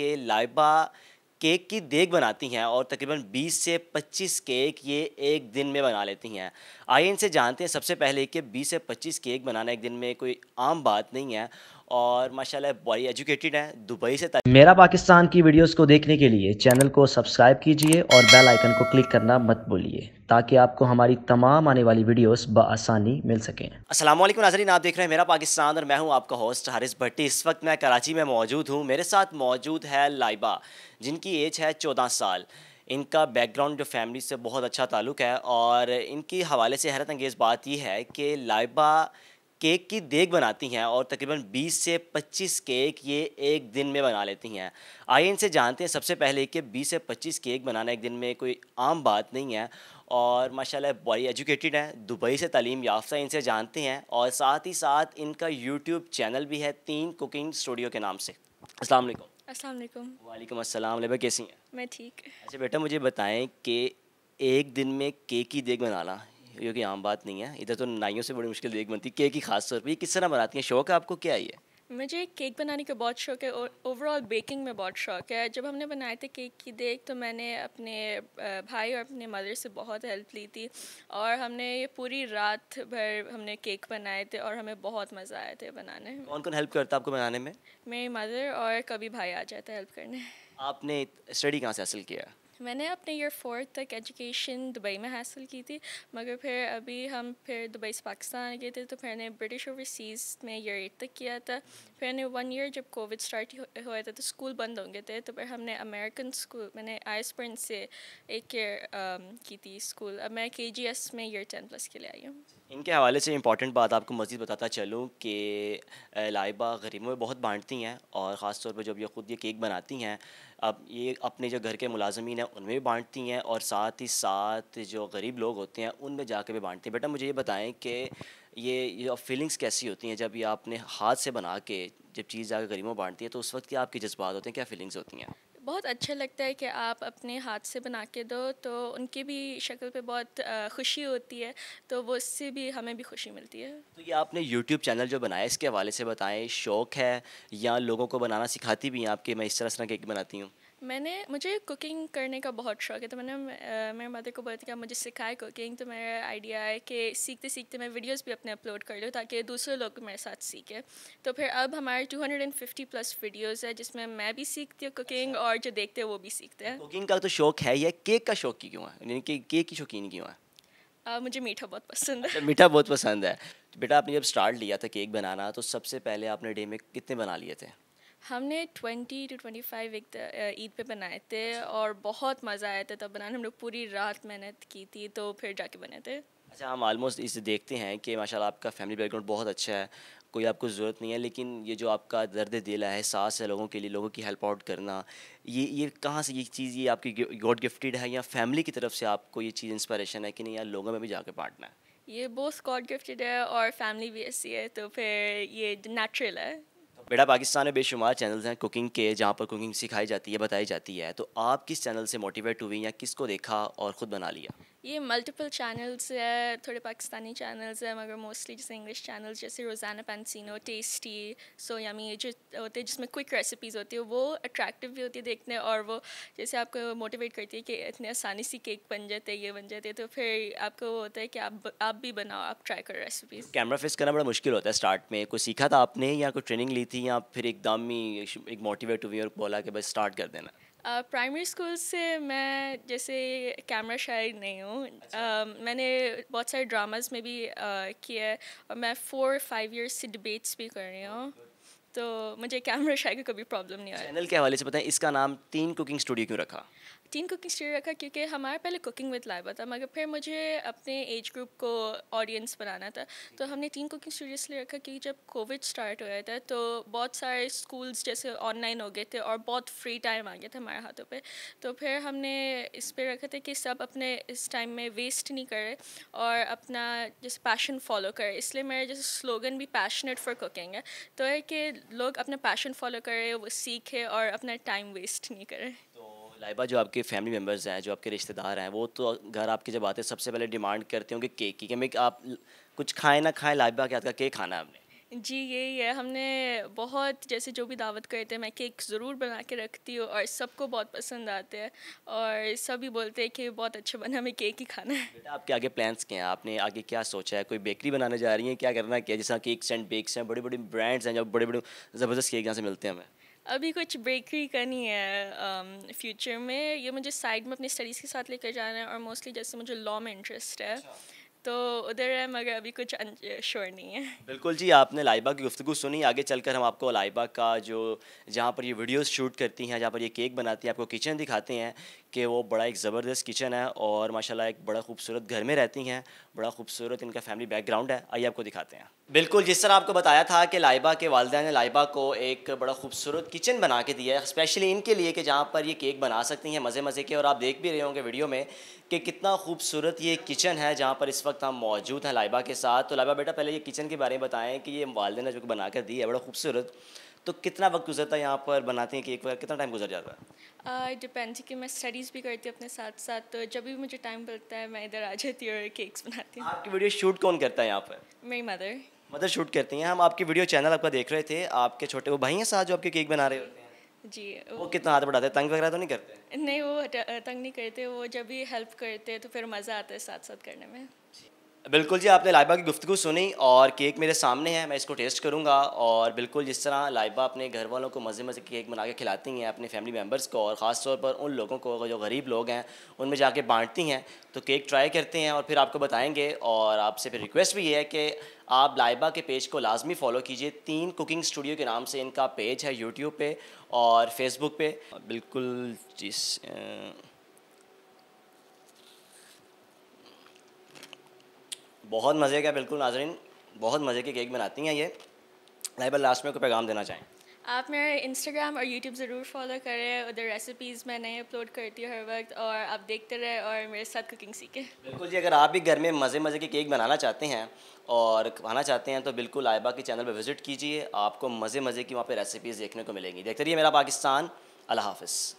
के लाइबा केक की देख बनाती हैं और तकरीबन 20 से 25 केक ये एक दिन में बना लेती हैं आइए इनसे जानते हैं सबसे पहले कि 20 से 25 केक बनाना एक दिन में कोई आम बात नहीं है और माशाल्लाह बड़ी एजुकेटेड हैं दुबई से मेरा पाकिस्तान की वीडियोस को देखने के लिए चैनल को सब्सक्राइब कीजिए और बेल आइकन को क्लिक करना मत भूलिए ताकि आपको हमारी तमाम आने वाली वीडियोस बसानी मिल सकें असल नाजरीन आप देख रहे हैं मेरा पाकिस्तान और मैं हूं आपका होस्ट हारिस भट्टी इस वक्त मैं कराची में मौजूद हूँ मेरे साथ मौजूद है लाइबा जिनकी एज है चौदह साल इनका बैकग्राउंड जो फैमिली से बहुत अच्छा ताल्लुक़ है और इनकी हवाले से हैरत अंगेज़ बात यह है कि लाइबा केक की देग बनाती हैं और तकरीबन 20 से 25 केक ये एक दिन में बना लेती हैं आइए इनसे जानते हैं सबसे पहले कि 20 से 25 केक बनाना एक दिन में कोई आम बात नहीं है और माशाल्लाह बड़ी एजुकेटेड हैं दुबई से तालीम याफ्ता इनसे जानते हैं और साथ ही साथ इनका यूट्यूब चैनल भी है तीन कुकिंग स्टूडियो के नाम से असलम वालेकुम अस्सलाम कैसी हैं मैं ठीक अच्छा बेटा मुझे बताएँ कि एक दिन में केक की देग बनाना ये कोई आम बात नहीं है इधर तो नाइयों से बड़ी मुश्किल देख बनती केक ही खास तौर पर किस तरह बनाती है शौक है आपको क्या ये मुझे केक बनाने का बहुत शौक है और ओवरऑल बेकिंग में बहुत शौक है जब हमने बनाए थे केक की देख तो मैंने अपने भाई और अपने मदर से बहुत हेल्प ली थी और हमने ये पूरी रात भर हमने केक बनाए थे और हमें बहुत मज़ा आया थे बनाने में कौन कौन हेल्प करता आपको बनाने में मेरी मदर और कभी भाई आ जाता है हेल्प करने आपने स्टडी कहाँ से हासिल किया मैंने अपने ईयर फोर्थ तक एजुकेशन दुबई में हासिल की थी मगर फिर अभी हम फिर दुबई से पाकिस्तान गए थे तो फिर मैंने ब्रिटिश ओवरसीज़ में ईयर एट तक किया था फिर मैंने वन ईयर जब कोविड स्टार्ट हुआ था तो स्कूल बंद होंगे थे तो फिर हमने अमेरिकन स्कूल मैंने आई से एक ईयर um, की थी स्कूल अब मैं के जी एस में ईयर टेन प्लस के लिए आई हूँ इनके हवाले से इंपॉर्टेंट बात आपको मज़ीद बताता चलूँ कि लाइबा गरीबों में बहुत बांटती हैं और ख़ासतौर पर जब ये ख़ुद ये केक बनाती हैं अब ये अपने जो घर के मुलाजमीन हैं उनमें भी बांटती हैं और साथ ही साथ जो गरीब लोग होते हैं उनमें जाके भी बांटती हैं बेटा मुझे ये बताएं कि ये ये फीलिंग्स कैसी होती हैं जब ये आपने हाथ से बना के जब चीज़ जाकर गरीबों में बांटती है तो उस वक्त क्या आपके जज्बात होते हैं क्या फीलिंग्स होती हैं बहुत अच्छा लगता है कि आप अपने हाथ से बना के दो तो उनकी भी शक्ल पे बहुत खुशी होती है तो वो उससे भी हमें भी खुशी मिलती है तो ये आपने यूट्यूब चैनल जो बनाया इसके हवाले से बताएं शौक़ है या लोगों को बनाना सिखाती भी हैं आपके मैं इस तरह से केक बनाती हूँ मैंने मुझे कुकिंग करने का बहुत शौक है तो मैंने मेरे मदर को बोला था कि मुझे सिखाए कुकिंग तो मेरा आइडिया है कि सीखते सीखते मैं वीडियोस भी अपने अपलोड कर लूँ ताकि दूसरे लोग मेरे साथ सीखे तो फिर अब हमारे 250 प्लस वीडियोस है जिसमें मैं भी सीखती हूँ कुकिंग अच्छा। और जो देखते हैं वो भी सीखते हैं कुकिंग का तो शौक है यह केक का शौक क्यों है यानी कि केक की शौकीन क्यों है आ, मुझे मीठा बहुत पसंद है अच्छा, मीठा बहुत पसंद है तो बेटा आपने जब स्टार्ट लिया था केक बनाना तो सबसे पहले आपने डे में कितने बना लिए थे हमने 20 टू 25 एक ईद पे बनाए थे अच्छा। और बहुत मज़ा आया था तब बनाने हम लोग पूरी रात मेहनत की थी तो फिर जाके बने थे अच्छा हम आलमोस्ट इसे देखते हैं कि माशाल्लाह आपका फैमिली बैकग्राउंड बहुत अच्छा है कोई आपको ज़रूरत नहीं है लेकिन ये जो आपका दर्द दिल है सास है लोगों के लिए लोगों की हेल्प आउट करना ये ये कहाँ से ये चीज़ ये आपकी गॉड गिफ्टेड है या फैमिली की तरफ से आपको ये चीज़ इंस्पायरेशन है कि नहीं यार लोगों में भी जाके बांटना है ये बहुत गॉड गिफ्टेड है और फैमिली भी ऐसी है तो फिर ये नेचुरल है बेटा पाकिस्तान में बेशुमार चैनल्स हैं कुकिंग के जहाँ पर कुकिंग सिखाई जाती है बताई जाती है तो आप किस चैनल से मोटिवेट हुई या किसको देखा और ख़ुद बना लिया ये मल्टीपल चैनल्स है थोड़े पाकिस्तानी चैनल्स है मगर मोस्टली जैसे इंग्लिश चैनल्स जैसे रोज़ाना पेंसिनो टेस्टी सो यामी ये जो होते हैं जिसमें क्विक रेसिपीज़ होती है वो अट्रैक्टिव भी होती है देखने और वो जैसे आपको मोटिवेट करती है कि इतने आसानी से केक बन जाते ये बन जाते तो फिर आपको वो होता है कि आप आप भी बनाओ आप ट्राई करो रेसिपीज़ कैमरा फेस करना बड़ा मुश्किल होता है स्टार्ट में कुछ सीखा था आपने या कुछ ट्रेनिंग ली थी या फिर एकदम ही एक मोटिवेट हुई और बोला कि बस स्टार्ट कर देना प्राइमरी स्कूल से मैं जैसे कैमरा शायद नहीं हूँ अच्छा। uh, मैंने बहुत सारे ड्रामास में भी uh, किया है और मैं फोर फाइव ईयर्स से डिबेट्स भी कर रही हूँ तो मुझे कैमरा शायद का कभी प्रॉब्लम नहीं आया चैनल के हवाले से बताएं इसका नाम तीन कुकिंग स्टूडियो क्यों रखा टीन कुकिंग स्टूडियो रखा क्योंकि हमारा पहले कुकिंग विद लाइबा था मगर फिर मुझे अपने एज ग्रुप को ऑडियंस बनाना था तो हमने टीन कुकिंग स्टूडियो इसलिए रखा क्योंकि जब कोविड स्टार्ट हुआ था तो बहुत सारे स्कूल्स जैसे ऑनलाइन हो गए थे और बहुत फ्री टाइम आ गया था हमारे हाथों पर तो फिर हमने इस पर रखा था कि सब अपने इस टाइम में वेस्ट नहीं करें और अपना जैसे पैशन फॉलो करें इसलिए मेरा जैसे स्लोगन भी पैशनेट फॉर कुकिंग है तो है कि लोग अपना पैशन फॉलो करें वो सीखें और अपना टाइम वेस्ट नहीं करें लाइबा जो आपके फैमिली मेम्बर्स हैं जो आपके रिश्तेदार हैं वो तो घर आपके जब आते हैं सबसे पहले डिमांड करते होंगे केक की क्या आप कुछ खाएं ना खाएं लाइबा के हाथ का केक खाना है आपने जी यही है हमने बहुत जैसे जो भी दावत करते हैं मैं केक ज़रूर बना के रखती हूँ और सबको बहुत पसंद आते हैं और सभी बोलते हैं कि बहुत अच्छा बना हमें केक ही खाना है बेटा आपके आगे प्लान्स क्या हैं आपने आगे क्या सोचा है कोई बेकरी बनाने जा रही हैं क्या करना क्या जैसा केक्स एंड बेक्स हैं बड़े बड़े ब्रांड्स हैं जो बड़े बड़े ज़बरदस्त केक यहाँ से मिलते हैं हमें अभी कुछ बेकरी करनी है फ्यूचर um, में ये मुझे साइड में अपनी स्टडीज़ के साथ लेकर जाना है और मोस्टली जैसे मुझे लॉ में इंटरेस्ट है अच्छा। तो उधर है मगर अभी कुछ श्योर नहीं है बिल्कुल जी आपने लाइबा की गुफ्तु सुनी आगे चलकर हम आपको लाइबा का जो जहाँ पर ये वीडियोस शूट करती हैं जहाँ पर ये केक बनाती हैं आपको किचन दिखाते हैं कि वो बड़ा एक ज़बरदस्त किचन है और माशाल्लाह एक बड़ा खूबसूरत घर में रहती हैं बड़ा खूबसूरत इनका फैमिली बैकग्राउंड है आइए आपको दिखाते हैं बिल्कुल जिस तरह आपको बताया था कि लाइबा के वालदा ने लाइबा को एक बड़ा खूबसूरत किचन बना के दिया है स्पेशली इनके लिए कि जहाँ पर ये केक बना सकती हैं मज़े मज़े के और आप देख भी रहे होंगे वीडियो में कि कितना खूबसूरत ये किचन है जहाँ पर इस वक्त हम मौजूद हैं लाइबा के साथ तो लाइबा बेटा पहले ये किचन के बारे में बताएं कि ये वालदे ने जो बना कर दी है बड़ा खूबसूरत तो कितना वक्त गुजरता है यहाँ पर बनाते हैं केक वगैरह कितना टाइम गुजर जाता है डिपेंड डिपेंड्स कि मैं स्टडीज़ भी करती हूँ अपने साथ साथ तो जब भी मुझे टाइम मिलता है मैं इधर आ जाती हूँ और केक्स बनाती हूँ आपकी वीडियो शूट कौन करता है यहाँ पर मेरी मदर मदर शूट करती हैं हम आपकी वीडियो चैनल आपका देख रहे थे आपके छोटे वो भाई हैं साथ जो आपके केक बना रहे होते हैं जी वो कितना हाथ बढ़ाते तंग वगैरह तो नहीं करते नहीं वो तंग नहीं करते वो जब भी हेल्प करते तो फिर मज़ा आता है साथ साथ करने में बिल्कुल जी आपने लाइबा की गुफ्तु सुनी और केक मेरे सामने है मैं इसको टेस्ट करूँगा और बिल्कुल जिस तरह लाइबा अपने घर वालों को मज़े मज़े केक बना के खिलाती हैं अपने फैमिली मेम्बर्स को और ख़ास तौर पर उन लोगों को जो गरीब लोग हैं उनमें जाके बांटती हैं तो केक ट्राई करते हैं और फिर आपको बताएँगे और आपसे फिर रिक्वेस्ट भी ये है कि आप लाइबा के पेज को लाजमी फॉलो कीजिए तीन कुकिंग स्टूडियो के नाम से इनका पेज है यूट्यूब पे और फेसबुक पर बिल्कुल जिस बहुत मज़े का बिल्कुल नाजरीन बहुत मज़े के केक बनाती हैं ये लाइबल लास्ट में कोई पैगाम देना चाहें आप मेरा इंस्टाग्राम और यूट्यूब ज़रूर फॉलो करें उधर रेसिपीज़ मैं नई अपलोड करती हूँ हर वक्त और आप देखते रहे और मेरे साथ कुकिंग सीखें बिल्कुल जी अगर आप भी घर में मज़े मज़े के केक बनाना चाहते हैं और खाना चाहते हैं तो बिल्कुल आयबा के चैनल पर विज़िट कीजिए आपको मज़े मज़े की वहाँ पर रेसिपीज़ देखने को मिलेंगी देखते रहिए मेरा पाकिस्तान अल्लाह हाफिज़